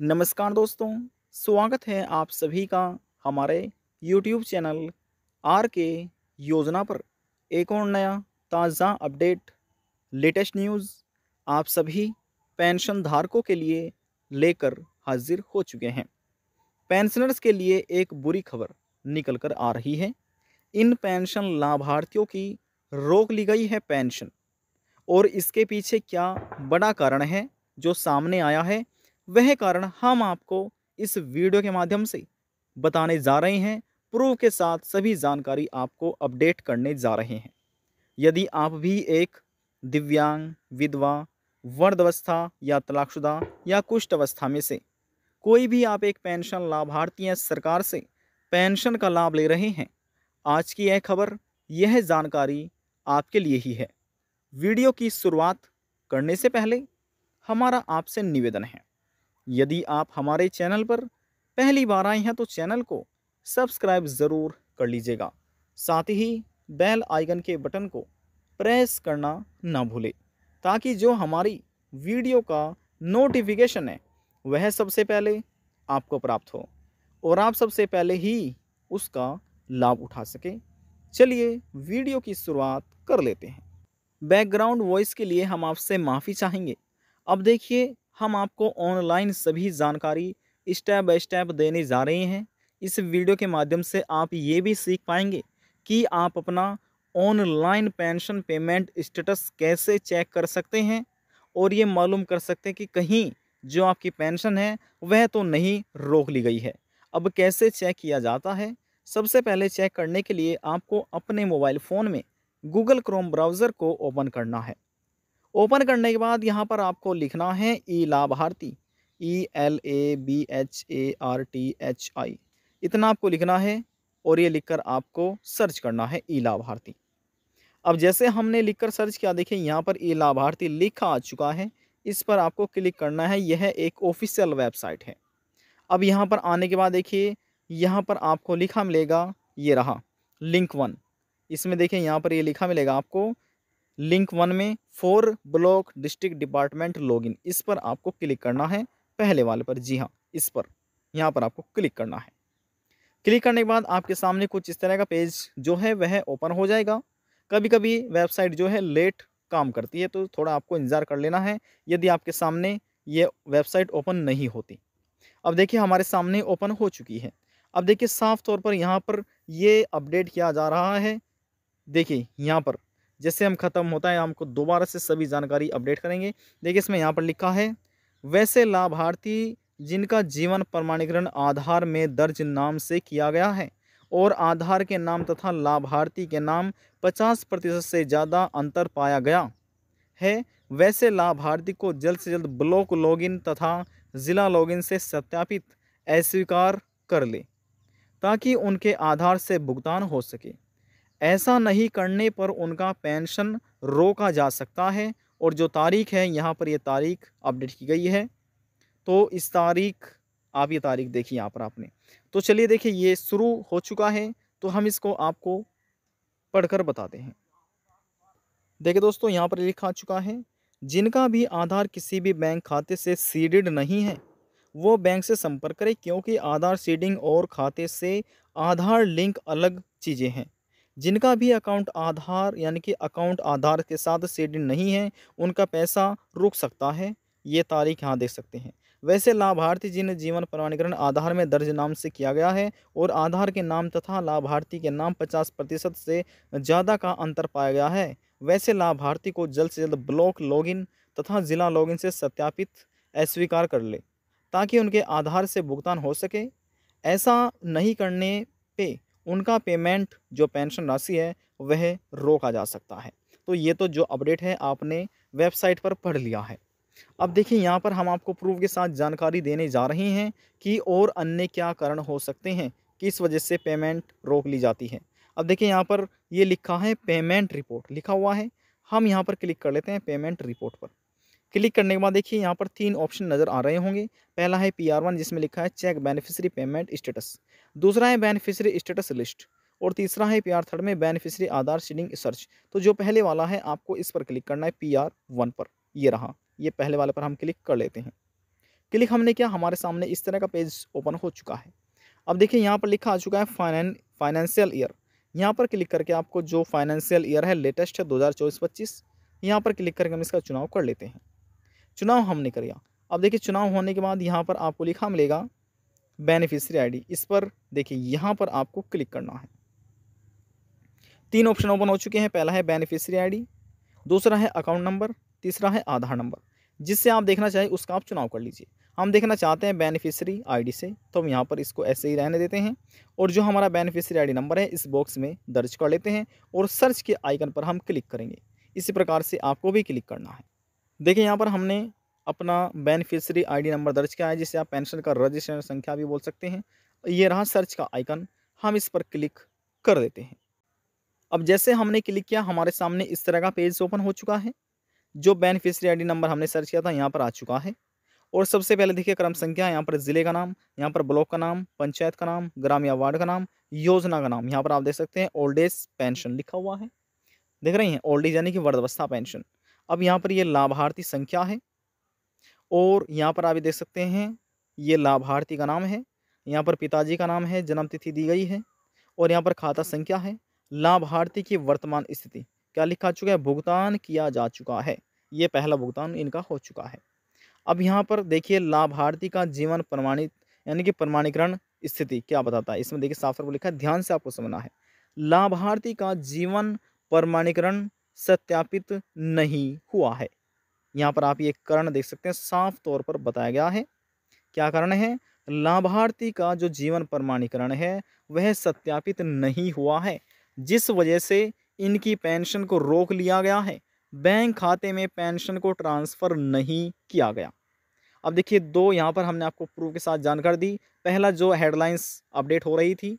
नमस्कार दोस्तों स्वागत है आप सभी का हमारे यूट्यूब चैनल आर के योजना पर एक और नया ताज़ा अपडेट लेटेस्ट न्यूज़ आप सभी पेंशन धारकों के लिए लेकर हाजिर हो चुके हैं पेंशनर्स के लिए एक बुरी खबर निकल कर आ रही है इन पेंशन लाभार्थियों की रोक ली गई है पेंशन और इसके पीछे क्या बड़ा कारण है जो सामने आया है वह कारण हम आपको इस वीडियो के माध्यम से बताने जा रहे हैं प्रूफ के साथ सभी जानकारी आपको अपडेट करने जा रहे हैं यदि आप भी एक दिव्यांग विधवा वर्धावस्था या तलाकशुदा या कुष्ठ अवस्था में से कोई भी आप एक पेंशन लाभार्थी या सरकार से पेंशन का लाभ ले रहे हैं आज की यह खबर यह जानकारी आपके लिए ही है वीडियो की शुरुआत करने से पहले हमारा आपसे निवेदन है यदि आप हमारे चैनल पर पहली बार आए हैं तो चैनल को सब्सक्राइब ज़रूर कर लीजिएगा साथ ही बेल आइकन के बटन को प्रेस करना ना भूलें ताकि जो हमारी वीडियो का नोटिफिकेशन है वह सबसे पहले आपको प्राप्त हो और आप सबसे पहले ही उसका लाभ उठा सकें चलिए वीडियो की शुरुआत कर लेते हैं बैकग्राउंड वॉइस के लिए हम आपसे माफ़ी चाहेंगे अब देखिए हम आपको ऑनलाइन सभी जानकारी स्टेप बाय स्टेप देने जा रहे हैं इस वीडियो के माध्यम से आप ये भी सीख पाएंगे कि आप अपना ऑनलाइन पेंशन पेमेंट स्टेटस कैसे चेक कर सकते हैं और ये मालूम कर सकते हैं कि कहीं जो आपकी पेंशन है वह तो नहीं रोक ली गई है अब कैसे चेक किया जाता है सबसे पहले चेक करने के लिए आपको अपने मोबाइल फ़ोन में गूगल क्रोम ब्राउज़र को ओपन करना है ओपन करने के बाद यहाँ पर आपको लिखना है E Labharthi E L A B H A R T H I इतना आपको लिखना है और ये लिखकर आपको सर्च करना है ई लाभार्थी अब जैसे हमने लिखकर सर्च किया देखिए यहाँ पर ई लाभार्थी लिखा आ चुका है इस पर आपको क्लिक करना है यह एक ऑफिशियल वेबसाइट है अब यहाँ पर आने के बाद देखिए यहाँ पर आपको लिखा मिलेगा ये रहा लिंक वन इसमें देखिए यहाँ पर ये लिखा मिलेगा आपको लिंक वन में four block district department login इस पर आपको क्लिक करना है पहले वाले पर जी हाँ इस पर यहाँ पर आपको क्लिक करना है क्लिक करने के बाद आपके सामने कुछ इस तरह का पेज जो है वह ओपन हो जाएगा कभी कभी वेबसाइट जो है लेट काम करती है तो थोड़ा आपको इंतज़ार कर लेना है यदि आपके सामने ये वेबसाइट ओपन नहीं होती अब देखिए हमारे सामने ओपन हो चुकी है अब देखिए साफ तौर पर यहाँ पर ये अपडेट किया जा रहा है देखिए यहाँ पर जैसे हम ख़त्म होता है हमको दोबारा से सभी जानकारी अपडेट करेंगे देखिए इसमें यहाँ पर लिखा है वैसे लाभार्थी जिनका जीवन प्रमाणीकरण आधार में दर्ज नाम से किया गया है और आधार के नाम तथा लाभार्थी के नाम 50 प्रतिशत से ज़्यादा अंतर पाया गया है वैसे लाभार्थी को जल्द से जल्द ब्लॉक लॉगिन तथा ज़िला लॉगिन से सत्यापित अस्वीकार कर ले ताकि उनके आधार से भुगतान हो सके ऐसा नहीं करने पर उनका पेंशन रोका जा सकता है और जो तारीख है यहाँ पर ये यह तारीख अपडेट की गई है तो इस तारीख आप ये तारीख देखिए यहाँ पर आपने तो चलिए देखिए ये शुरू हो चुका है तो हम इसको आपको पढ़कर बताते हैं देखिए दोस्तों यहाँ पर लिखा चुका है जिनका भी आधार किसी भी बैंक खाते से सीडेड नहीं है वो बैंक से संपर्क करें क्योंकि आधार सीडिंग और खाते से आधार लिंक अलग चीज़ें हैं जिनका भी अकाउंट आधार यानी कि अकाउंट आधार के साथ सेड नहीं है उनका पैसा रुक सकता है ये तारीख यहाँ देख सकते हैं वैसे लाभार्थी जिन्हें जीवन प्रमाणीकरण आधार में दर्ज नाम से किया गया है और आधार के नाम तथा लाभार्थी के नाम पचास प्रतिशत से ज़्यादा का अंतर पाया गया है वैसे लाभार्थी को जल्द से जल्द ब्लॉक लॉगिन तथा ज़िला लॉगिन से सत्यापित अस्वीकार कर ले ताकि उनके आधार से भुगतान हो सके ऐसा नहीं करने पर उनका पेमेंट जो पेंशन राशि है वह रोका जा सकता है तो ये तो जो अपडेट है आपने वेबसाइट पर पढ़ लिया है अब देखिए यहाँ पर हम आपको प्रूफ के साथ जानकारी देने जा रहे हैं कि और अन्य क्या कारण हो सकते हैं किस वजह से पेमेंट रोक ली जाती है अब देखिए यहाँ पर ये लिखा है पेमेंट रिपोर्ट लिखा हुआ है हम यहाँ पर क्लिक कर लेते हैं पेमेंट रिपोर्ट पर क्लिक करने के बाद देखिए यहाँ पर तीन ऑप्शन नज़र आ रहे होंगे पहला है पी आर वन जिसमें लिखा है चेक बेनिफिशरी पेमेंट स्टेटस दूसरा है बेनिफिशरी स्टेटस लिस्ट और तीसरा है पी आर थर्ड में बेनिफिशरी आधार सीडिंग सर्च तो जो पहले वाला है आपको इस पर क्लिक करना है पी आर वन पर ये रहा ये पहले वाले पर हम क्लिक कर लेते हैं क्लिक हमने किया हमारे सामने इस तरह का पेज ओपन हो चुका है अब देखिए यहाँ पर लिखा आ चुका है फाइनें फाइनेंशियल ईयर यहाँ पर क्लिक करके आपको जो फाइनेंशियल ईयर है लेटेस्ट है दो हज़ार चौबीस पच्चीस यहाँ पर क्लिक करके हम इसका चुनाव कर लेते हैं चुनाव हमने कर लिया अब देखिए चुनाव होने के बाद यहाँ पर आपको लिखा मिलेगा बेनिफिशरी आईडी इस पर देखिए यहाँ पर आपको क्लिक करना है तीन ऑप्शन ओपन हो चुके हैं पहला है बेनिफिशरी आईडी दूसरा है अकाउंट नंबर तीसरा है आधार नंबर जिससे आप देखना चाहें उसका आप चुनाव कर लीजिए हम देखना चाहते हैं बेनिफिशरी आईडी से तो हम यहाँ पर इसको ऐसे ही रहने देते हैं और जो हमारा बेनिफिशरी आईडी नंबर है इस बॉक्स में दर्ज कर लेते हैं और सर्च के आइकन पर हम क्लिक करेंगे इसी प्रकार से आपको भी क्लिक करना है देखिए यहाँ पर हमने अपना बेनिफिशरी आईडी नंबर दर्ज किया है जिसे आप पेंशन का रजिस्ट्रेशन संख्या भी बोल सकते हैं ये रहा सर्च का आइकन हम इस पर क्लिक कर देते हैं अब जैसे हमने क्लिक किया हमारे सामने इस तरह का पेज ओपन हो चुका है जो बेनिफिशरी आईडी नंबर हमने सर्च किया था यहाँ पर आ चुका है और सबसे पहले देखिए क्रम संख्या यहाँ पर ज़िले का नाम यहाँ पर ब्लॉक का नाम पंचायत का नाम ग्राम या वार्ड का नाम योजना का नाम यहाँ पर आप देख सकते हैं ओल्ड एज पेंशन लिखा हुआ है देख रही हैं ओल्ड एज यानी कि वर्धवस्था पेंशन अब यहाँ पर ये लाभार्थी संख्या है और यहाँ पर आप देख सकते हैं ये लाभार्थी का नाम है यहाँ पर पिताजी का नाम है जन्म तिथि दी गई है और यहाँ पर खाता संख्या है लाभार्थी की वर्तमान स्थिति क्या लिखा चुका है भुगतान किया जा चुका है ये पहला भुगतान इनका हो चुका है अब यहाँ पर देखिए लाभार्थी का जीवन प्रमाणित यानी कि प्रमाणीकरण स्थिति क्या बताता है इसमें देखिए साफ तौर पर लिखा है ध्यान से आपको समझना है लाभार्थी का जीवन प्रमाणीकरण सत्यापित नहीं हुआ है यहाँ पर आप ये कारण देख सकते हैं साफ तौर पर बताया गया है क्या कारण है लाभार्थी का जो जीवन प्रमाणीकरण है वह सत्यापित नहीं हुआ है जिस वजह से इनकी पेंशन को रोक लिया गया है बैंक खाते में पेंशन को ट्रांसफ़र नहीं किया गया अब देखिए दो यहाँ पर हमने आपको प्रूफ के साथ जानकारी दी पहला जो हेडलाइंस अपडेट हो रही थी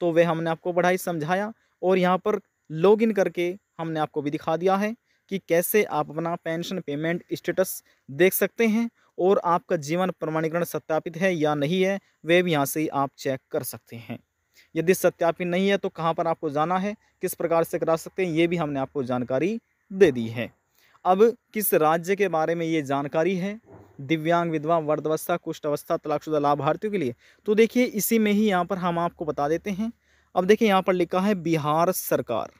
तो वह हमने आपको पढ़ाई समझाया और यहाँ पर लॉगिन करके हमने आपको भी दिखा दिया है कि कैसे आप अपना पेंशन पेमेंट स्टेटस देख सकते हैं और आपका जीवन प्रमाणीकरण सत्यापित है या नहीं है वे भी यहाँ से आप चेक कर सकते हैं यदि सत्यापित नहीं है तो कहाँ पर आपको जाना है किस प्रकार से करा सकते हैं ये भी हमने आपको जानकारी दे दी है अब किस राज्य के बारे में ये जानकारी है दिव्यांग विधवा वर्धवस्था कुष्ठ अवस्था तलाकशुदा लाभार्थियों के लिए तो देखिए इसी में ही यहाँ पर हम आपको बता देते हैं अब देखिए यहाँ पर लिखा है बिहार सरकार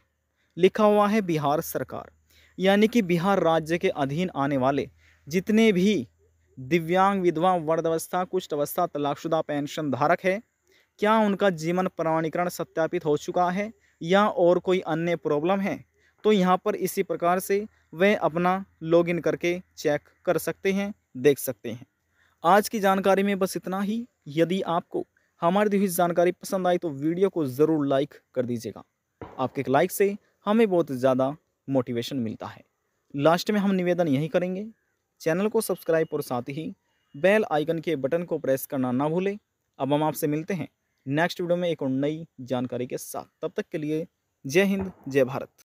लिखा हुआ है बिहार सरकार यानी कि बिहार राज्य के अधीन आने वाले जितने भी दिव्यांग विधवा वर्धावस्था कुष्ठ अवस्था तलाकशुदा पेंशन धारक है क्या उनका जीवन प्रमाणीकरण सत्यापित हो चुका है या और कोई अन्य प्रॉब्लम है तो यहाँ पर इसी प्रकार से वह अपना लॉगिन करके चेक कर सकते हैं देख सकते हैं आज की जानकारी में बस इतना ही यदि आपको हमारी दी हुई जानकारी पसंद आई तो वीडियो को ज़रूर लाइक कर दीजिएगा आपके एक लाइक से हमें बहुत ज़्यादा मोटिवेशन मिलता है लास्ट में हम निवेदन यही करेंगे चैनल को सब्सक्राइब और साथ ही बेल आइकन के बटन को प्रेस करना ना भूलें अब हम आपसे मिलते हैं नेक्स्ट वीडियो में एक और नई जानकारी के साथ तब तक के लिए जय हिंद जय भारत